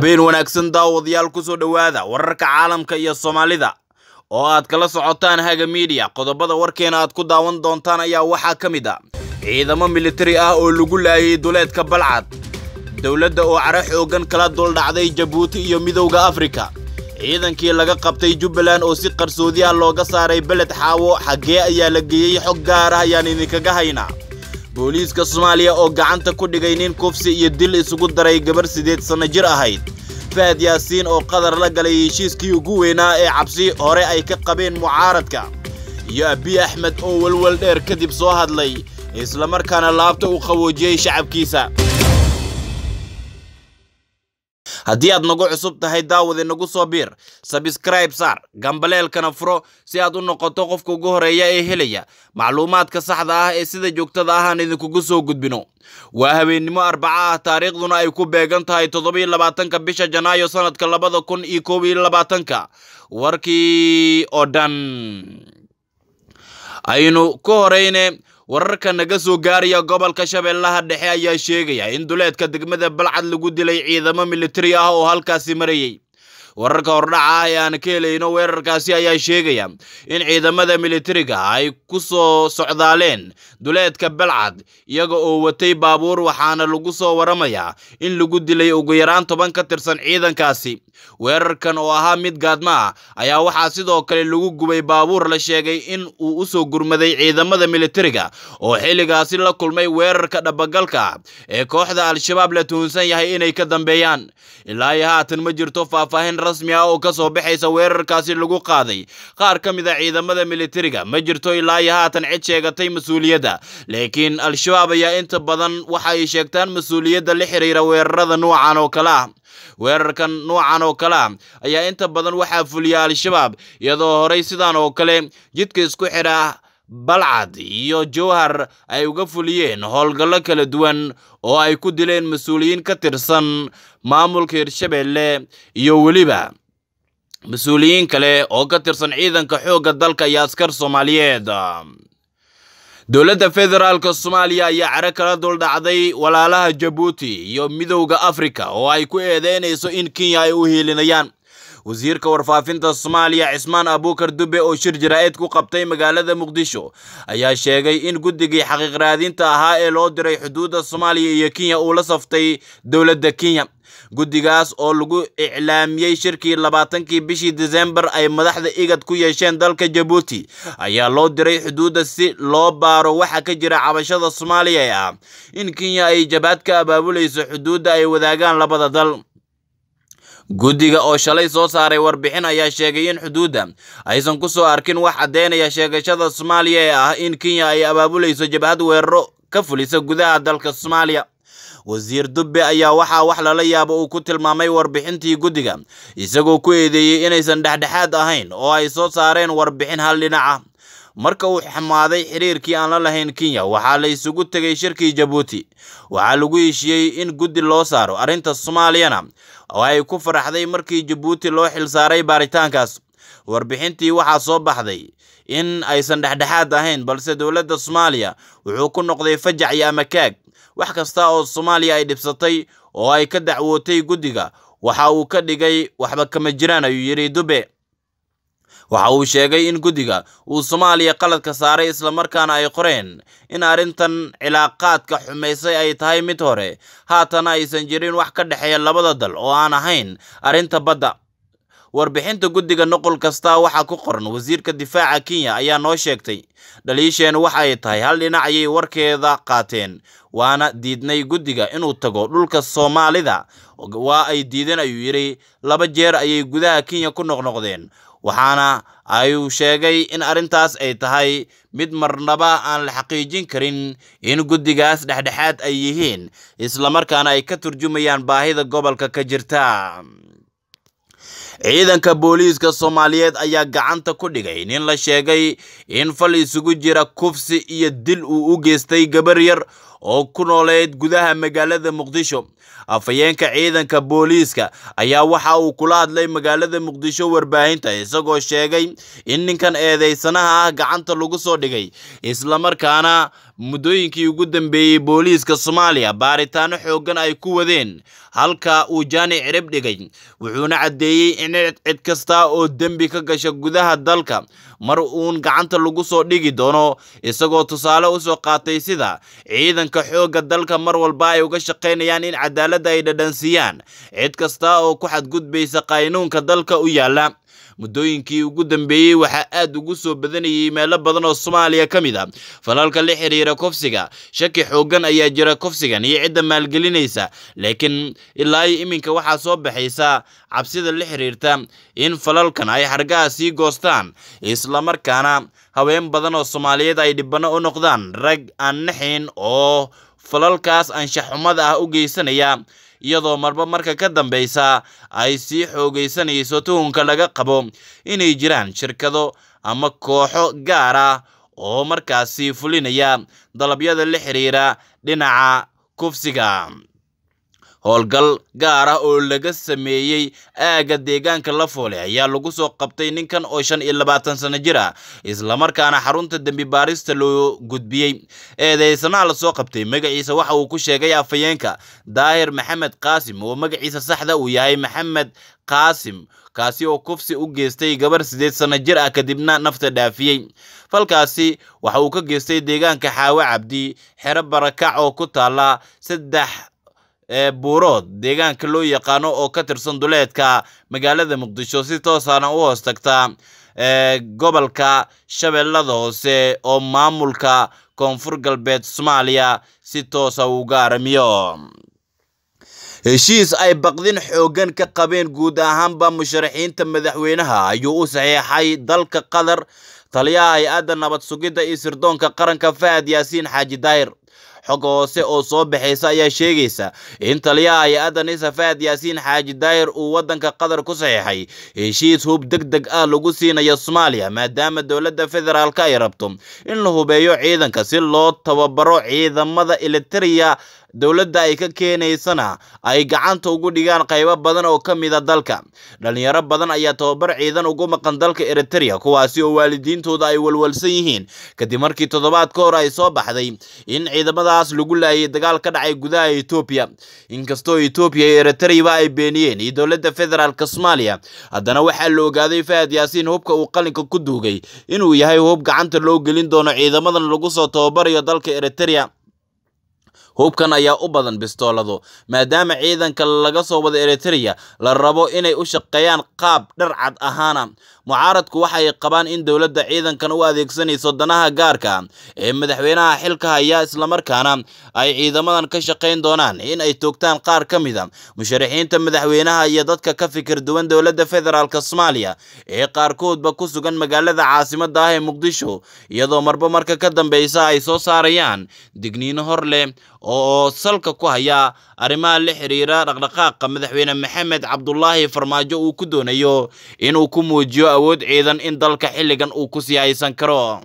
habeen wanaagsan daawadayaal soo dhowaada wararka caalamka iyo soomaalida oo aad kala socotaan haga miidiya qodobada warkeena aad ku daawan doontaan ayaa waxaa ka mid a ciidamo militari ah oo lagu laayay duleedka balcad dowladda oo cara xooggan kala duldhacday jabuuti iyo midowda afrika ciidankii laga qabtay jubbaland oo si qarsoodi ah looga saaray beled xaawo xaggee ayaa la geeyey xog gaar ah ayaan idinkaga haynaa booliiska soomaaliya oo gacanta ku dhigay nin kufsi iyo dil isugu daray gabar siddeed sanno jir ahayd fahad yaasiin oo qadar la galay heshiiskii ugu weynaa ee cabsi hore ay ka qabeen mucaaradka iyo abiy axmed oo welwel dheer kadib soo hadlay isla markaana laabta u qawoojiyey shacabkiisa haddii aad nagu cusub tahay daawade nagu soo biir sabskraib saar gambaleelkana furo si aad u noqoto qofka ugu horeeya ee helaya macluumaadka saxda ah ee sida joogtada ah aan idinkugu soo gudbino waa habeennimo arbaca ah taariikhduna ay ku beegan tahay toddobiyo labaatanka bisha janaayo sannadka labada kun iyo koob iyo labaatanka warkii oo dhan aynu ku horeyne wararka naga soo gaaraya gobolka shabeellaha dhexe ayaa sheegaya in duleedka degmada balcad lagu dilay ciidamo militari ah oo halkaasi marayay wararka hordhaca ayaana ka helayno weerarkaasi ayaa sheegaya in ciidamada militariga ay ku soo socdaaleen duleedka belcad iyaga oo watay baabuur waxaana lagu soo waramayaa in lagu dilay ugu yaraan toban ka tirsan ciidankaasi weerarkan oo ahaa mid gaadma ah ayaa waxaa sidoo kale lagu gubay baabuur la sheegay in uu usoo gurmaday ciidamada militariga oo xilligaasi la kulmay weerarka dhabagalka ah ee kooxda al-shabaab la tuhunsan yahay inay ka dambeeyaan ilaa iyo haatan ma jirto faahfaahin rasmi ah oo ka soo baxaysa weerarkaasi lagu qaaday qaar ka mid a ciidamada militariga ma jirto ilaa iyo haatan cid sheegatay mas-uuliyadda laakiin al-shabaab ayaa inta badan waxa ay sheegtaan mas-uuliyadda la xidhiira weerarada nuucan oo kale ah weerarkan nuucan oo kale ah ayaa inta badan waxaa fuliya al-shabaab iyadoo horay sidan oo kale jidka isku xidha balcad iyo jowhar ay uga fuliyeen howlgallo kala duwan oo ay ku dileen mas-uuliyiin ka tirsan maamulka hirshabeelle iyo weliba mas-uuliyiin kale oo ka tirsan ciidanka xoogga dalka iyo askar soomaaliyeed dowladda federaalka soomaaliya ayaa caro kala duldhacday walaalaha jabuuti iyo midowda afrika oo ay ku eedeynayso in kenya ay u hiilinayaan wasiirka warfaafinta soomaaliya cismaan abuukar dube oo shir jaraa'id ku qabtay magaalada muqdisho ayaa sheegay in guddigii xaqiiq raadinta ahaa ee loo diray xuduudda soomaaliya iyo kenya uu la saftay dowladda kenya guddigaas oo lagu iclaamiyey shirkii labaatankii bishii disembar ay madaxda igad ku yeesheen dalka jabuuti ayaa loo diray xuduudda si loo baaro waxa ka jira cabashada soomaaliya ee ah in kenya ay jabaad ka abaabulayso xuduudda ay wadaagaan labada dal guddiga oo shalay soo saaray warbixin ayaa sheegay in xuduudda aysan ku soo arkin wax caddeynaya sheegashada soomaaliya ee ah in kenya ay abaabulayso jabhad weeraro ka fulisa gudaha dalka soomaaliya wasiir dubbe ayaa waxaa wax lala yaabo uu ku tilmaamay warbixintii guddiga isagoo ku eedeeyey inaysan dhexdhexaad ahayn oo ay soo saareen warbixin hal dhinac ah marka uu xumaaday xiriirkii aan la lahayn kenya waxaa la isugu tegay shirkii jabuuti waxaa lagu heshiiyey in guddi loo saaro arrinta soomaaliyana oo ay ku faraxday markii jabuuti loo xilsaaray baaritaankaas warbixintii waxaa soo baxday in aysan dhexdhexaad ahayn balse dowladda soomaaliya wuxuu ku noqday fajac iyo amakaag wax kasta oo soomaaliya ay dhibsatay oo ay ka dacwootay guddiga waxa uu ka dhigay waxba kama jiraan ayuu yidhi dube waxa uu sheegay in guddiga uu soomaaliya qaladka saaray islamarkaana ay qoreen in arrintan cilaaqaadka xumaysay ay tahay mid hore haatana aysan jirin wax ka dhexeeya labada dal oo aan ahayn arrinta badda warbixinta guddiga noqol kasta waxaa ku qoran wasiirka difaaca kenya ayaa noo sheegtay dhaliisheennu waxa ay tahay hal dhinac ayay warkeeda qaateen waana diidnay guddiga inuu tago dhulka soomaalida waa ay diideen ayuu yidhi laba jeer ayay gudaha kenya ku noqnoqdeen waxaana ayuu sheegay in arrintaas ay tahay mid marnaba aan la xaqiijin karin in guddigaas dhexdhexaad ay yihiin islamarkaana ay ka turjumayaan baahida gobolka ka jirta ciidanka booliiska soomaaliyeed ayaa gacanta ku dhigay nin la sheegay in fal isugu jira kufsi iyo dil uu u geystay gabar yar oo ku noolayd gudaha magaalada muqdisho afhayeenka ciidanka booliiska ayaa waxa uu kula hadlay magaalada muqdisho warbaahinta isagoo sheegay in ninkan eedeysanaha ah gacanta lagu soo dhigay islamarkaana muddooyinkii ugu dambeeyey booliiska soomaaliya baaritaano xooggan ay ku wadeen halka uu jaani cirib dhigay wuxuuna caddeeyey in cid kasta oo dembi ka gasha gudaha dalka mar uun gacanta lagu soo dhigi doono isagoo tusaale usoo qaatay sida ciidanka ciidanka xoogga dalka mar walba ay uga shaqaynayaan in cadaaladda ay dhadhansiiyaan cid kasta oo ku xadgudbaysa qaynuunka dalka u yaalla muddooyinkii ugu dambeeyey waxaa aad ugu soo badanayay meelo badan oo soomaaliya ka mid a ah. falalka la xidhiira kofsiga shaki xooggan ayaa jira kofsigan iyo cidda maalgelinaysa laakiin ilaa iminka waxaa soo baxaysa cabsida la xidhiirta in falalkan ay xargaha sii goostaan islamarkaana haween badan oo soomaaliyeed ay dhibano u noqdaan rag aan naxayn oo falalkaas anshax xumada ah u geysanaya iyadoo marba marka ka dambaysa ay sii xoogaysanayso tuhunka laga qabo inay jiraan shirkado ama kooxo gaar ah oo markaasi fulinaya dalabyada la xiriira dhinaca kufsiga howlgal gaar ah oo laga sameeyey aagga deegaanka lafoole ayaa lagu soo qabtay ninkan oo shan iyo labaatan sano jir ah islamarkaana xarunta dembi baarista loo gudbiyey eedeysanaha lasoo qabtay magaciisa waxa uu ku sheegay afhayeenka daahir maxamed qaasim oo magaciisa saxda uu yahay maxamed qaasim kaasi oo kufsi u geystay gabar sideed sano jir ah kadibna nafta dhaafiyey falkaasi waxa uu ka geystay deegaanka xaawo cabdi xero barakac oo ku taala saddex ee buurood deegaanka loo yaqaano oo ka tirsan duleedka magaalada muqdisho si toosaana u hoos tagta gobolka shabeellada hoose oo maamulka koonfur galbeed soomaaliya si toosa ah uga aramiyo heshiis ay baqdin xooggan ka qabeen guud ahaanba musharaxiinta madaxweynaha ayuu u saxiixay dalka qatar taliyaha hay-adda nabad sugidda iyo sirdoonka qaranka fahad yaasiin xaaji daahir xog hoose oo soo baxaysa ayaa sheegaysa in taliyaha hay-adda fahad yaasiin xaaji daayir uu waddanka qatar ku saxiixay heshiis hub deg deg ah lagu siinayo soomaaliya maadaama dowladda federaalka ay rabto in la hubeeyo ciidanka si loo tababaro ciidamada elitriya dowladda ay ka keenaysana ay gacanta ugu dhigaan qaybo badan oo ka mid a dalka dhallinyaro badan ayaa tababar ciidan ugu maqan dalka eritreya kuwaasi oo waalidiintooda ay walwalsan yihiin kadib markii toddobaad ka hor ay soo baxday in ciidamadaas lagu laayay dagaal ka dhacay gudaha etoobiya inkastoo etoobiya iyo eritereyaba ay beeniyeen iyo dowladda federaalka soomaaliya haddana waxaa la ogaaday fahad yaasiin hubka uu qalinka ku duugay inuu yahay hub gacanta loo gelin doono ciidamadan lagu soo tababarayo dalka eritreya hubkan ayaa u badan bistooladu maadaama ciidanka laga soo wada eritriya la rabo inay u shaqeeyaan qaab dhar cad ahaana mucaaradku waxay qabaan in dowladda ciidankan u adeegsanayso danaha gaarka ee madaxweynaha xilka haya islamarkaana ay ciidamadan ka shaqayn doonaan in ay toogtaan qaar ka mida musharixiinta madaxweynaha iyo dadka ka fikir duwan dowladda federaalk soomaaliya ee qaarkoodba ku sugan magaalada caasimada ah ee muqdisho iyadoo marba marka ka dambaysa ay soo saarayaan digniino hor leh oo salka ku haya arrimaha la xiriira dhaqdhaqaaqa madaxweyne maxamed cabdulaahi farmaajo uu ku doonayo inuu ku muujiyo awood ciidan in dalka xilligan uu ku sii haysan karo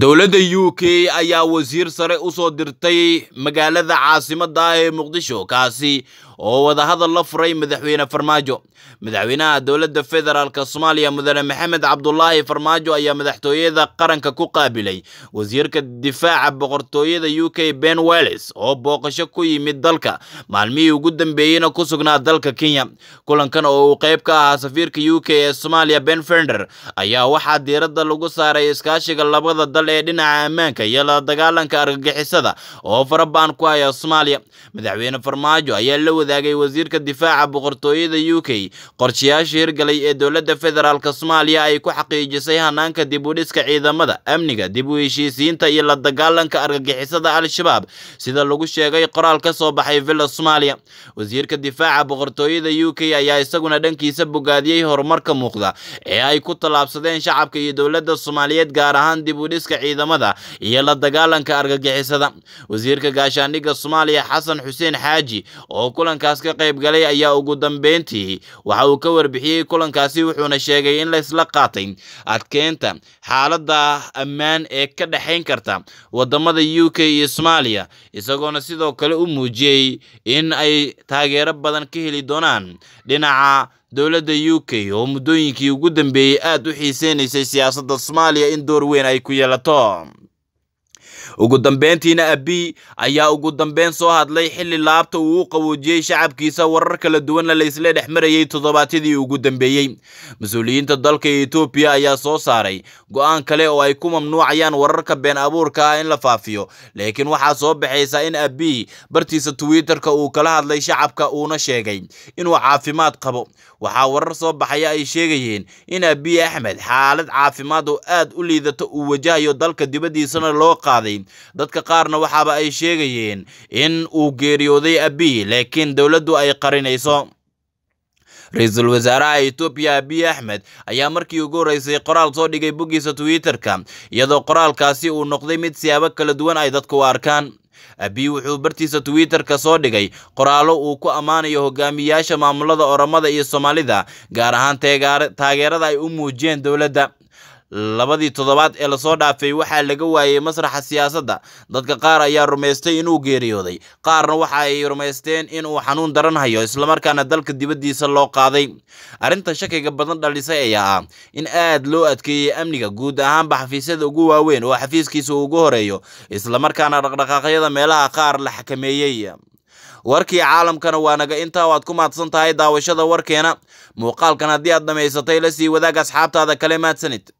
dowladda u k ayaa wasiir sare u soo dirtay magaalada caasimadda ah ee muqdisho kaasi oo wada hadal la furay madaxweyne farmaajo madaxweynaha dowladda federaalk soomaaliya mudane maxamed cabdulaahi farmaajo ayaa madaxtooyada qaranka ku qaabilay wasiirka difaaca boqortooyada u k ben wells oo booqasho ku yimid dalka maalmihii ugu dambeeyeyna ku sugnaa dalka kenya kulankan oo uu qayb ka ahaa safiirka u k ee soomaaliya ben fender ayaa waxaa diiradda lagu saaray iskaashiga labada dal ee dhinaca ammaanka iyo la dagaalanka argagixisada oo farabaan ku haya soomaaliya madaxweyne farmaajo ayaa la wada wadaagay wasiirka difaaca boqortooyada u k qorshayaasha hirgalay ee dowladda federaalk soomaaliya ay ku xaqiijisay hanaanka dib u dhiska ciidamada amniga dib u heshiisiinta iyo la dagaalanka argagixisada al-shabaab sida lagu sheegay qoraal ka soo baxay villa soomaaliya wasiirka difaaca boqortooyada u k ayaa isaguna dhankiisa bogaadiyey horumarka muuqda ee ay ku tallaabsadeen shacabka iyo dowladda soomaaliyeed gaar ahaan dib u dhiska ciidamada iyo la dagaalanka argagixisada wasiirka gaashaandhigga soomaaliya xasan xuseen xaaji oo kulan kulankaas ka qayb galay ayaa ugu dambeyntii waxa uu ka warbixiyey kulankaasi wuxuuna sheegay in laysla qaatay adkeynta xaaladda ammaan ee ka dhexayn karta waddamada u k iyo soomaaliya isagoona sidoo kale u muujiyey in ay taageero badan ka heli doonaan dhinaca dowladda u k oo muddooyinkii ugu dambeeyey aad u xiiseynaysay siyaasadda soomaaliya in door weyn ay ku yeelato ugu dambeyntiina abi ayaa ugu dambeyn soo hadlay xilli laabta uu u qaboojiyey shacabkiisa warar kala duwanna laysla dhex marayay toddobaatadii ugu dambeeyey mas-uuliyiinta dalka etoobiya ayaa soo saaray go'aan kale oo ay ku mamnuucayaan wararka been abuurka ah in la faafiyo laakiin waxaa soo baxaysa in abi bartiisa twitterka uu kala hadlay shacabka uuna sheegay inuu caafimaad qabo waxaa warar soo baxaya ay sheegayeen in abiy axmed xaalad caafimaad oo aad u liidata uu wajahayo dalka dibaddiisana loo qaaday dadka qaarna waxaaba ay sheegayeen in uu geeriyooday abiy laakiin dowladdu ay qarinayso ra-iisul wasaaraha etoobiya abiy axmed ayaa markii ugu horreysay qoraal soo dhigay boggiisa twitterka iyadoo qoraalkaasi uu noqday mid siyaabo kala duwan ay dadku u arkaan abiy wuxuu bartiisa twitterka soo dhigay qoraallo uu ku ammaanayo hogaamiyayaasha maamulada oramada iyo soomaalida gaar ahaan taageerada ay u muujiyeen dowladda labadii toddobaad ee lasoo dhaafay waxaa laga waayey masraxa siyaasadda dadka qaar ayaa rumaystay inuu geeriyooday qaarna waxa ay rumaysteen inuu xanuun daran hayo islamarkaana dalka dibaddiisa loo qaaday arrinta shakiga badan dhalisay ayaa ah in aad loo adkeeyey amniga guud ahaanba xafiisyada ugu waaweyn oo xafiiskiisa ugu horeeyo islamarkaana dhaqdhaqaaqyada meelaha qaar la xakameeyey warkii caalamkana waa naga intaa oo aad ku maadsan tahay daawashada warkeena muuqaalkan haddii aad dhammaysatay la sii wadaag asxaabtaada kale maadsanid